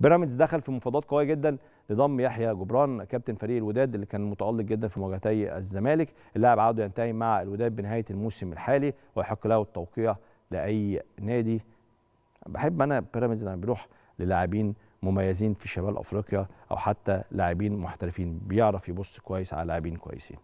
بيراميدز دخل في مفاوضات قويه جدا لضم يحيى جبران كابتن فريق الوداد اللي كان متالق جدا في مواجهتي الزمالك اللاعب عوده ينتهي مع الوداد بنهايه الموسم الحالي ويحق له التوقيع لاي نادي بحب انا بيراميدز لما بيروح للاعبين مميزين في شمال افريقيا او حتى لاعبين محترفين بيعرف يبص كويس على لاعبين كويسين